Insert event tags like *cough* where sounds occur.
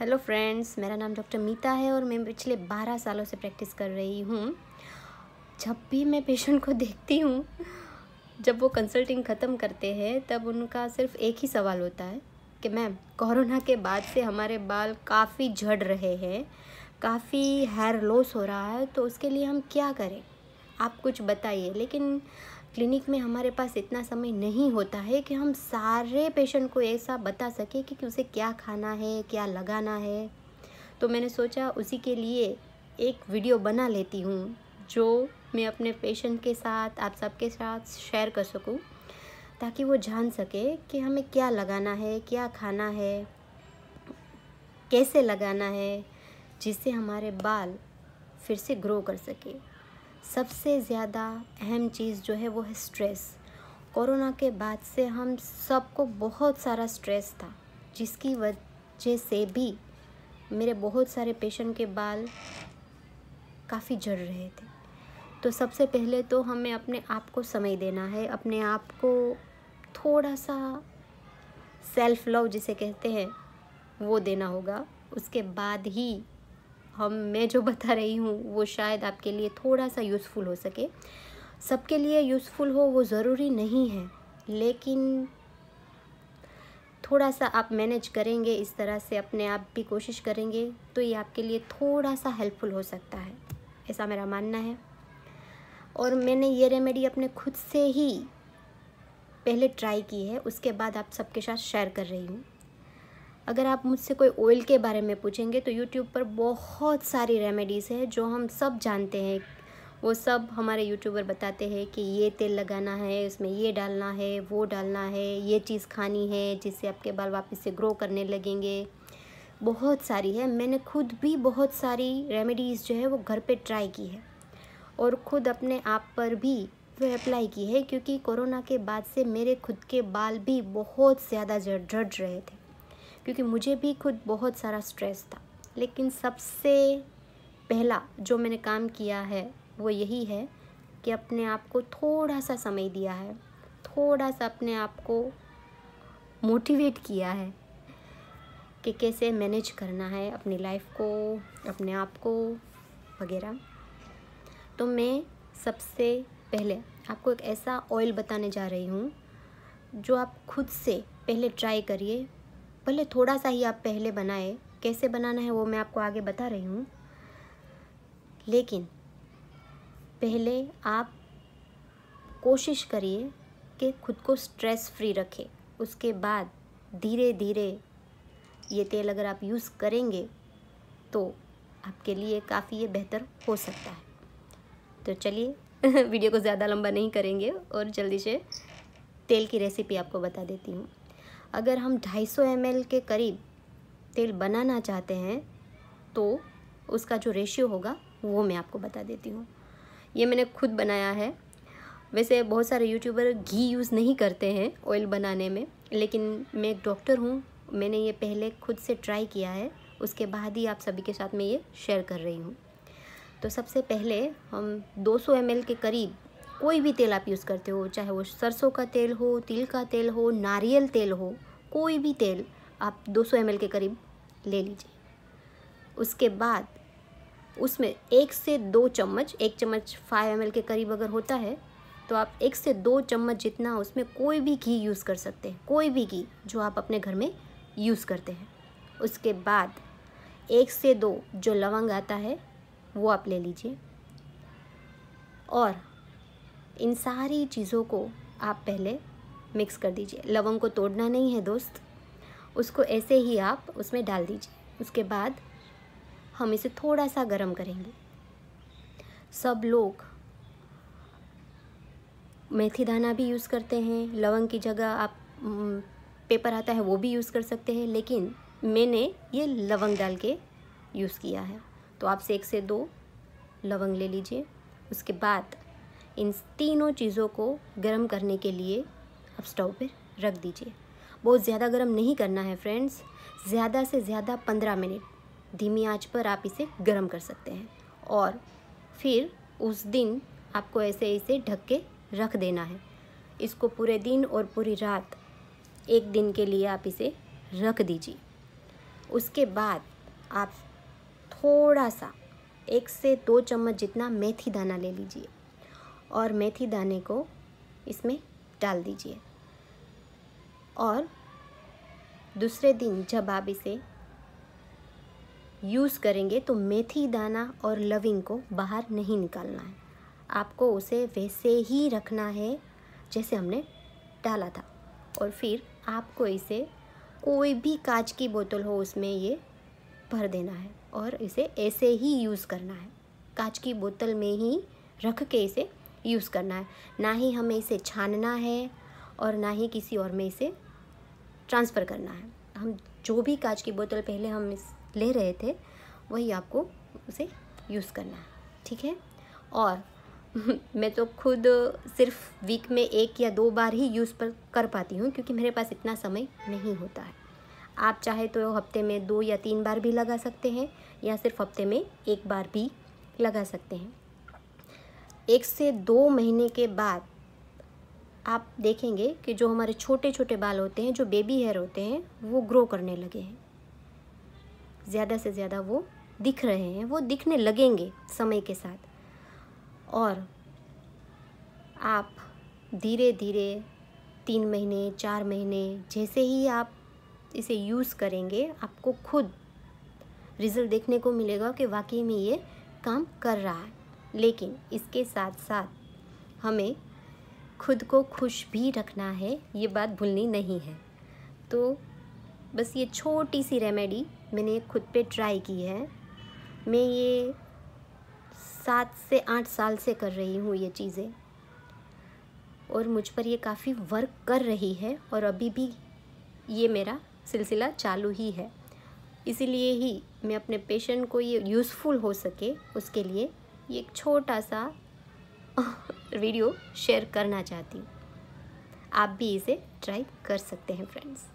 hello friends मेरा नाम doctor मीता है और मैं पिछले बारह सालों से प्रैक्टिस कर रही हूँ जब भी मैं पेशेंट को देखती हूँ जब वो कंसल्टिंग ख़त्म करते हैं तब उनका सिर्फ एक ही सवाल होता है कि मैम कोरोना के बाद से हमारे बाल काफ़ी झड़ रहे हैं काफ़ी हेयर लॉस हो रहा है तो उसके लिए हम क्या करें आप कुछ बताइए लेकिन क्लिनिक में हमारे पास इतना समय नहीं होता है कि हम सारे पेशेंट को ऐसा बता सकें कि, कि उसे क्या खाना है क्या लगाना है तो मैंने सोचा उसी के लिए एक वीडियो बना लेती हूँ जो मैं अपने पेशेंट के साथ आप सबके साथ शेयर कर सकूँ ताकि वो जान सके कि हमें क्या लगाना है क्या खाना है कैसे लगाना है जिससे हमारे बाल फिर से ग्रो कर सके सबसे ज़्यादा अहम चीज़ जो है वो है स्ट्रेस कोरोना के बाद से हम सबको बहुत सारा स्ट्रेस था जिसकी वजह से भी मेरे बहुत सारे पेशेंट के बाल काफ़ी जड़ रहे थे तो सबसे पहले तो हमें अपने आप को समय देना है अपने आप को थोड़ा सा सेल्फ़ लव जिसे कहते हैं वो देना होगा उसके बाद ही हम मैं जो बता रही हूँ वो शायद आपके लिए थोड़ा सा यूज़फुल हो सके सबके लिए यूज़फुल हो वो ज़रूरी नहीं है लेकिन थोड़ा सा आप मैनेज करेंगे इस तरह से अपने आप भी कोशिश करेंगे तो ये आपके लिए थोड़ा सा हेल्पफुल हो सकता है ऐसा मेरा मानना है और मैंने ये रेमेडी अपने खुद से ही पहले ट्राई की है उसके बाद आप सबके साथ शेयर कर रही हूँ अगर आप मुझसे कोई ऑयल के बारे में पूछेंगे तो यूट्यूब पर बहुत सारी रेमेडीज़ है जो हम सब जानते हैं वो सब हमारे यूट्यूबर बताते हैं कि ये तेल लगाना है उसमें ये डालना है वो डालना है ये चीज़ खानी है जिससे आपके बाल वापस से ग्रो करने लगेंगे बहुत सारी है मैंने खुद भी बहुत सारी रेमेडीज़ जो है वो घर पे ट्राई की है और ख़ुद अपने आप पर भी वह अप्लाई की है क्योंकि कोरोना के बाद से मेरे खुद के बाल भी बहुत ज़्यादा जड़ रहे थे क्योंकि मुझे भी खुद बहुत सारा स्ट्रेस था लेकिन सबसे पहला जो मैंने काम किया है वो यही है कि अपने आप को थोड़ा सा समय दिया है थोड़ा सा अपने आप को मोटिवेट किया है कि कैसे मैनेज करना है अपनी लाइफ को अपने आप को वगैरह तो मैं सबसे पहले आपको एक ऐसा ऑयल बताने जा रही हूँ जो आप खुद से पहले ट्राई करिए भले थोड़ा सा ही आप पहले बनाए कैसे बनाना है वो मैं आपको आगे बता रही हूँ लेकिन पहले आप कोशिश करिए कि खुद को स्ट्रेस फ्री रखें उसके बाद धीरे धीरे ये तेल अगर आप यूज़ करेंगे तो आपके लिए काफ़ी ये बेहतर हो सकता है तो चलिए *laughs* वीडियो को ज़्यादा लंबा नहीं करेंगे और जल्दी से तेल की रेसिपी आपको बता देती हूँ अगर हम 250 सौ के करीब तेल बनाना चाहते हैं तो उसका जो रेशियो होगा वो मैं आपको बता देती हूँ ये मैंने खुद बनाया है वैसे बहुत सारे यूट्यूबर घी यूज़ नहीं करते हैं ऑयल बनाने में लेकिन मैं एक डॉक्टर हूँ मैंने ये पहले खुद से ट्राई किया है उसके बाद ही आप सभी के साथ में ये शेयर कर रही हूँ तो सबसे पहले हम 200 ml के करीब कोई भी तेल आप यूज़ करते हो चाहे वो सरसों का तेल हो तिल का तेल हो नारियल तेल हो कोई भी तेल आप 200 सौ के करीब ले लीजिए उसके बाद उसमें एक से दो चम्मच एक चम्मच फाइव एम के करीब अगर होता है तो आप एक से दो चम्मच जितना उसमें कोई भी घी यूज़ कर सकते हैं कोई भी घी जो आप अपने घर में यूज़ करते हैं उसके बाद एक से दो जो लवंग आता है वो आप ले लीजिए और इन सारी चीज़ों को आप पहले मिक्स कर दीजिए लवंग को तोड़ना नहीं है दोस्त उसको ऐसे ही आप उसमें डाल दीजिए उसके बाद हम इसे थोड़ा सा गर्म करेंगे सब लोग मेथी दाना भी यूज़ करते हैं लवंग की जगह आप पेपर आता है वो भी यूज़ कर सकते हैं लेकिन मैंने ये लवंग डाल के यूज़ किया है तो आप से एक से दो लवंग ले लीजिए उसके बाद इन तीनों चीज़ों को गर्म करने के लिए आप स्टोव पर रख दीजिए बहुत ज़्यादा गर्म नहीं करना है फ्रेंड्स ज़्यादा से ज़्यादा पंद्रह मिनट धीमी आंच पर आप इसे गर्म कर सकते हैं और फिर उस दिन आपको ऐसे ऐसे ढक के रख देना है इसको पूरे दिन और पूरी रात एक दिन के लिए आप इसे रख दीजिए उसके बाद आप थोड़ा सा एक से दो चम्मच जितना मेथी दाना ले लीजिए और मेथी दाने को इसमें डाल दीजिए और दूसरे दिन जब आप इसे यूज़ करेंगे तो मेथी दाना और लविंग को बाहर नहीं निकालना है आपको उसे वैसे ही रखना है जैसे हमने डाला था और फिर आपको इसे कोई भी कांच की बोतल हो उसमें ये भर देना है और इसे ऐसे ही यूज़ करना है कांच की बोतल में ही रख के इसे यूज़ करना है ना ही हमें इसे छानना है और ना ही किसी और में इसे ट्रांसफ़र करना है हम जो भी कांच की बोतल पहले हम ले रहे थे वही आपको उसे यूज़ करना है ठीक है और *laughs* मैं तो खुद सिर्फ वीक में एक या दो बार ही यूज़ पर कर पाती हूँ क्योंकि मेरे पास इतना समय नहीं होता है आप चाहे तो हफ्ते में दो या तीन बार भी लगा सकते हैं या सिर्फ हफ्ते में एक बार भी लगा सकते हैं एक से दो महीने के बाद आप देखेंगे कि जो हमारे छोटे छोटे बाल होते हैं जो बेबी हेयर होते हैं वो ग्रो करने लगे हैं ज़्यादा से ज़्यादा वो दिख रहे हैं वो दिखने लगेंगे समय के साथ और आप धीरे धीरे तीन महीने चार महीने जैसे ही आप इसे यूज़ करेंगे आपको खुद रिज़ल्ट देखने को मिलेगा कि वाकई में ये काम कर रहा है लेकिन इसके साथ साथ हमें खुद को खुश भी रखना है ये बात भूलनी नहीं है तो बस ये छोटी सी रेमेडी मैंने खुद पे ट्राई की है मैं ये सात से आठ साल से कर रही हूँ ये चीज़ें और मुझ पर ये काफ़ी वर्क कर रही है और अभी भी ये मेरा सिलसिला चालू ही है इसीलिए ही मैं अपने पेशेंट को ये यूज़फुल हो सके उसके लिए ये एक छोटा सा वीडियो शेयर करना चाहती आप भी इसे ट्राई कर सकते हैं फ्रेंड्स